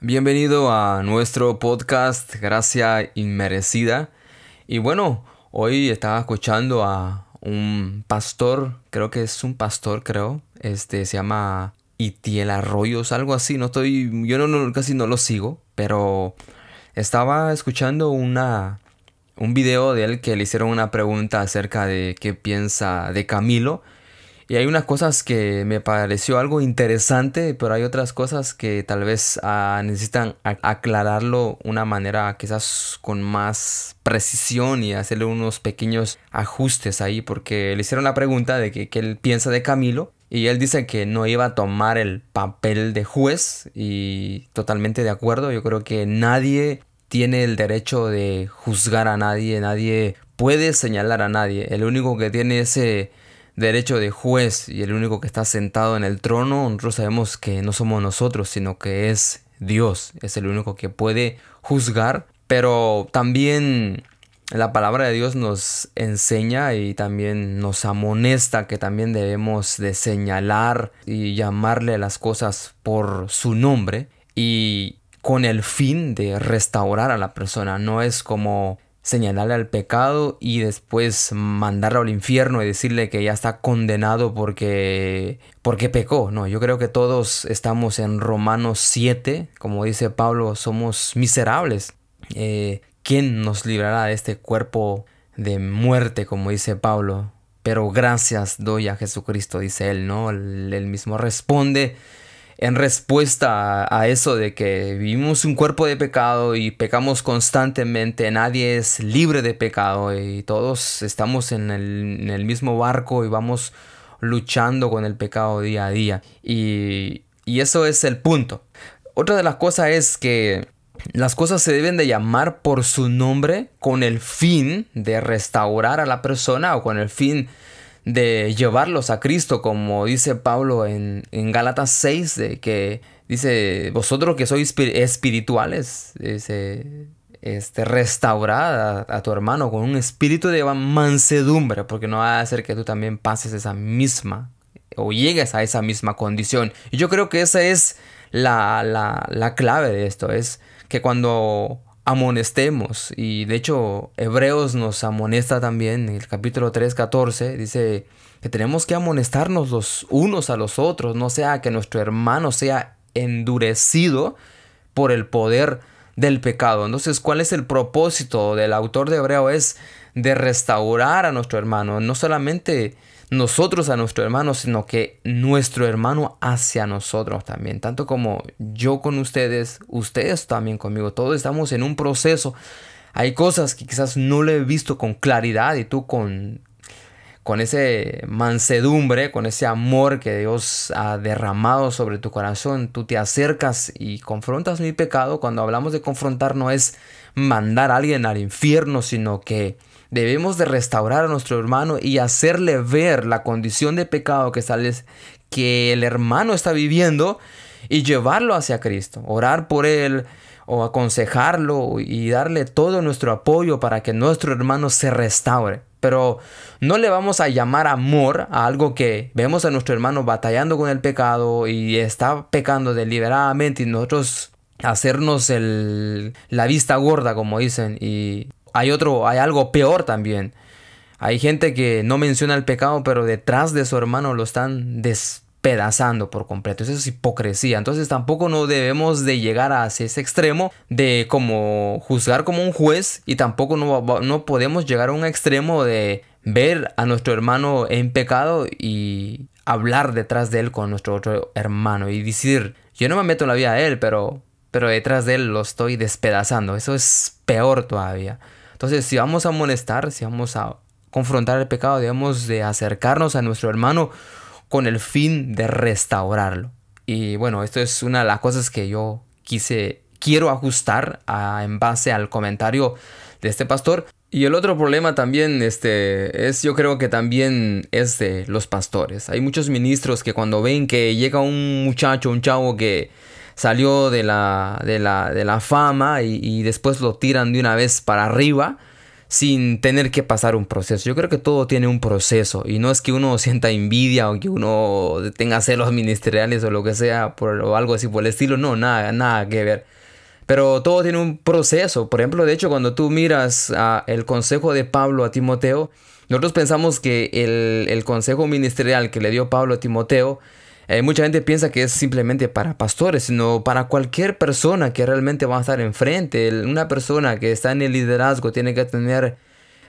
Bienvenido a nuestro podcast Gracia Inmerecida. Y bueno, hoy estaba escuchando a un pastor, creo que es un pastor, creo, este se llama Itiel Arroyos, algo así, no estoy, yo no, casi no lo sigo, pero estaba escuchando una, un video de él que le hicieron una pregunta acerca de qué piensa de Camilo y hay unas cosas que me pareció algo interesante, pero hay otras cosas que tal vez ah, necesitan aclararlo una manera quizás con más precisión y hacerle unos pequeños ajustes ahí, porque le hicieron la pregunta de qué él piensa de Camilo y él dice que no iba a tomar el papel de juez y totalmente de acuerdo. Yo creo que nadie tiene el derecho de juzgar a nadie, nadie puede señalar a nadie. El único que tiene ese derecho de juez y el único que está sentado en el trono, nosotros sabemos que no somos nosotros, sino que es Dios, es el único que puede juzgar, pero también la palabra de Dios nos enseña y también nos amonesta que también debemos de señalar y llamarle a las cosas por su nombre y con el fin de restaurar a la persona, no es como señalarle al pecado y después mandarlo al infierno y decirle que ya está condenado porque, porque pecó. No, yo creo que todos estamos en Romanos 7, como dice Pablo, somos miserables. Eh, ¿Quién nos librará de este cuerpo de muerte, como dice Pablo? Pero gracias doy a Jesucristo, dice él, ¿no? Él mismo responde en respuesta a, eso de que vivimos un cuerpo de pecado y pecamos constantemente, nadie es libre de pecado y todos estamos en el, mismo barco y vamos luchando con el pecado día a día. Y, y eso es el punto. Otra de las cosas es que las cosas se deben de llamar por su nombre con el fin de restaurar a la persona o con el fin de llevarlos a Cristo, como dice Pablo en, en Galatas 6, de que dice, vosotros que sois espirituales, dice, este, restaurada a, tu hermano con un espíritu de mansedumbre, porque no va a hacer que tú también pases esa misma o llegues a esa misma condición. Y yo creo que esa es la, la clave de esto, es que cuando amonestemos. Y de hecho, Hebreos nos amonesta también en el capítulo 3, 14, dice que tenemos que amonestarnos los unos a los otros, no sea que nuestro hermano sea endurecido por el poder del pecado. Entonces, ¿cuál es el propósito del autor de Hebreo? Es de restaurar a nuestro hermano, no solamente nosotros a nuestro hermano, sino que nuestro hermano hacia nosotros también. Tanto como yo con ustedes, ustedes también conmigo. Todos estamos en un proceso. Hay cosas que quizás no le he visto con claridad y tú con, con ese mansedumbre, con ese amor que Dios ha derramado sobre tu corazón, tú te acercas y confrontas mi pecado. Cuando hablamos de confrontar no es mandar a alguien al infierno, sino que Debemos de restaurar a nuestro hermano y hacerle ver la condición de pecado que, que el hermano está viviendo y llevarlo hacia Cristo, orar por él o aconsejarlo y darle todo nuestro apoyo para que nuestro hermano se restaure. Pero no le vamos a llamar amor a algo que vemos a nuestro hermano batallando con el pecado y está pecando deliberadamente y nosotros hacernos el, la vista gorda, como dicen, y hay otro, hay algo peor también. Hay gente que no menciona el pecado, pero detrás de su hermano lo están despedazando por completo. Eso es hipocresía. Entonces tampoco no debemos de llegar hacia ese extremo de como juzgar como un juez y tampoco no, podemos llegar a un extremo de ver a nuestro hermano en pecado y hablar detrás de él con nuestro otro hermano y decir, yo no me meto en la vida de él, pero, pero detrás de él lo estoy despedazando. Eso es peor todavía. Entonces, si vamos a amonestar, si vamos a confrontar el pecado, debemos de acercarnos a nuestro hermano con el fin de restaurarlo. Y bueno, esto es una de las cosas que yo quise, quiero ajustar en base al comentario de este pastor. Y el otro problema también este, es, yo creo que también es de los pastores. Hay muchos ministros que cuando ven que llega un muchacho, un chavo que salió de la, de la, fama y, después lo tiran de una vez para arriba sin tener que pasar un proceso. Yo creo que todo tiene un proceso y no es que uno sienta envidia o que uno tenga celos ministeriales o lo que sea por, o algo así por el estilo. No, nada, nada que ver. Pero todo tiene un proceso. Por ejemplo, de hecho, cuando tú miras el consejo de Pablo a Timoteo, nosotros pensamos que el, el consejo ministerial que le dio Pablo a Timoteo eh, mucha gente piensa que es simplemente para pastores, sino para cualquier persona que realmente va a estar enfrente. Una persona que está en el liderazgo tiene que tener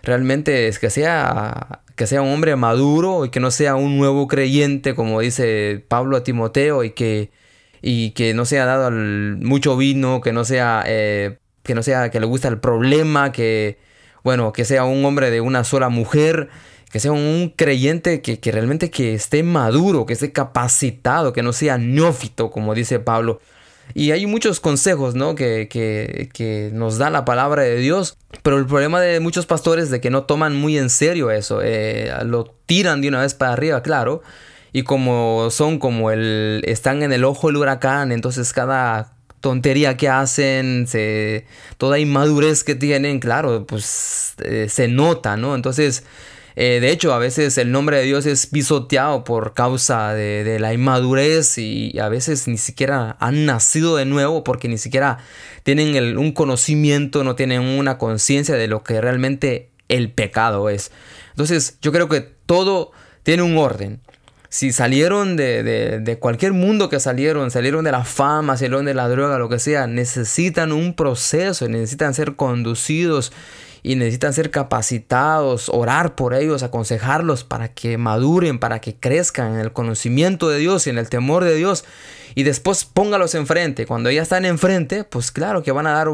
realmente es que sea, que sea un hombre maduro y que no sea un nuevo creyente, como dice Pablo a Timoteo, y que, y que no sea dado mucho vino, que no sea, eh, que no sea que le gusta el problema, que bueno, que sea un hombre de una sola mujer que sea un creyente que, realmente que esté maduro, que esté capacitado, que no sea neófito, como dice Pablo. Y hay muchos consejos ¿no? que, nos da la palabra de Dios, pero el problema de muchos pastores es de que no toman muy en serio eso, eh, lo tiran de una vez para arriba, claro, y como son como el, están en el ojo del huracán, entonces cada tontería que hacen, se, toda inmadurez que tienen, claro, pues eh, se nota, ¿no? Entonces eh, de hecho, a veces el nombre de Dios es pisoteado por causa de, la inmadurez y a veces ni siquiera han nacido de nuevo porque ni siquiera tienen un conocimiento, no tienen una conciencia de lo que realmente el pecado es. Entonces, yo creo que todo tiene un orden si salieron de, de, cualquier mundo que salieron, salieron de la fama, salieron de la droga, lo que sea, necesitan un proceso, necesitan ser conducidos y necesitan ser capacitados, orar por ellos, aconsejarlos para que maduren, para que crezcan en el conocimiento de Dios y en el temor de Dios. Y después póngalos enfrente. Cuando ya están enfrente, pues claro que van a dar,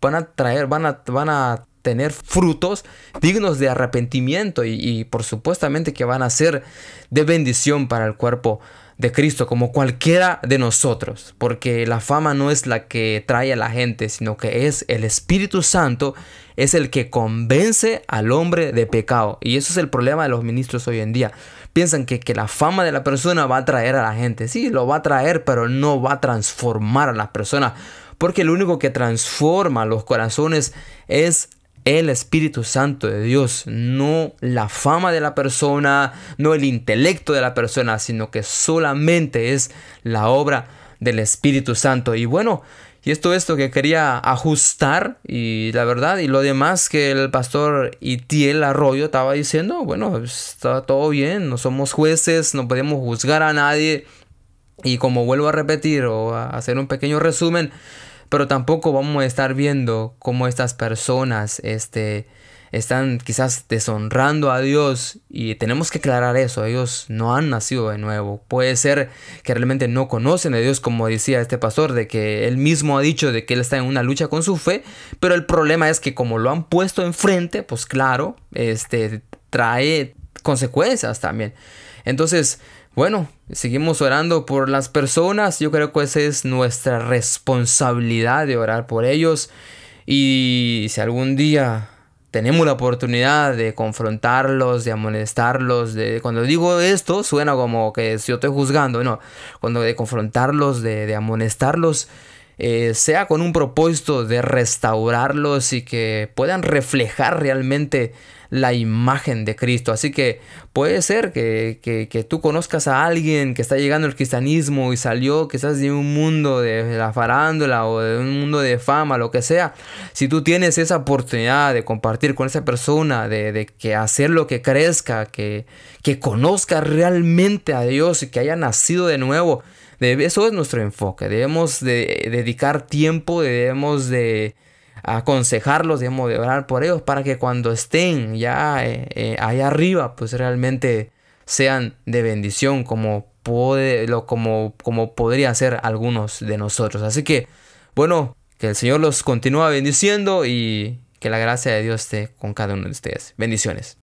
van a traer, van a, van a tener frutos dignos de arrepentimiento y, y por supuestamente que van a ser de bendición para el cuerpo de Cristo como cualquiera de nosotros, porque la fama no es la que trae a la gente, sino que es el Espíritu Santo, es el que convence al hombre de pecado. Y eso es el problema de los ministros hoy en día. Piensan que, que la fama de la persona va a traer a la gente. Sí, lo va a traer, pero no va a transformar a las personas, porque lo único que transforma los corazones es el Espíritu Santo de Dios, no la fama de la persona, no el intelecto de la persona, sino que solamente es la obra del Espíritu Santo. Y bueno, y esto es lo que quería ajustar y la verdad y lo demás que el pastor Itiel Arroyo estaba diciendo, bueno, está todo bien, no somos jueces, no podemos juzgar a nadie. Y como vuelvo a repetir o a hacer un pequeño resumen, pero tampoco vamos a estar viendo cómo estas personas este, están quizás deshonrando a Dios y tenemos que aclarar eso, ellos no han nacido de nuevo. Puede ser que realmente no conocen a Dios, como decía este pastor, de que él mismo ha dicho de que él está en una lucha con su fe, pero el problema es que como lo han puesto enfrente, pues claro, este trae consecuencias también. Entonces, bueno, seguimos orando por las personas. Yo creo que esa es nuestra responsabilidad de orar por ellos. Y si algún día tenemos la oportunidad de confrontarlos, de amonestarlos, de cuando digo esto suena como que yo estoy juzgando, no, cuando de confrontarlos, de, de amonestarlos, eh, sea con un propósito de restaurarlos y que puedan reflejar realmente la imagen de Cristo. Así que puede ser que, tú conozcas a alguien que está llegando al cristianismo y salió quizás de un mundo de la farándula o de un mundo de fama, lo que sea. Si tú tienes esa oportunidad de compartir con esa persona, de, que hacer lo que crezca, que, que conozca realmente a Dios y que haya nacido de nuevo, eso es nuestro enfoque. Debemos de, eh, dedicar tiempo, debemos de aconsejarlos, debemos de orar por ellos para que cuando estén ya eh, eh, ahí allá arriba, pues realmente sean de bendición como, como, como podría ser algunos de nosotros. Así que, bueno, que el Señor los continúa bendiciendo y que la gracia de Dios esté con cada uno de ustedes. Bendiciones.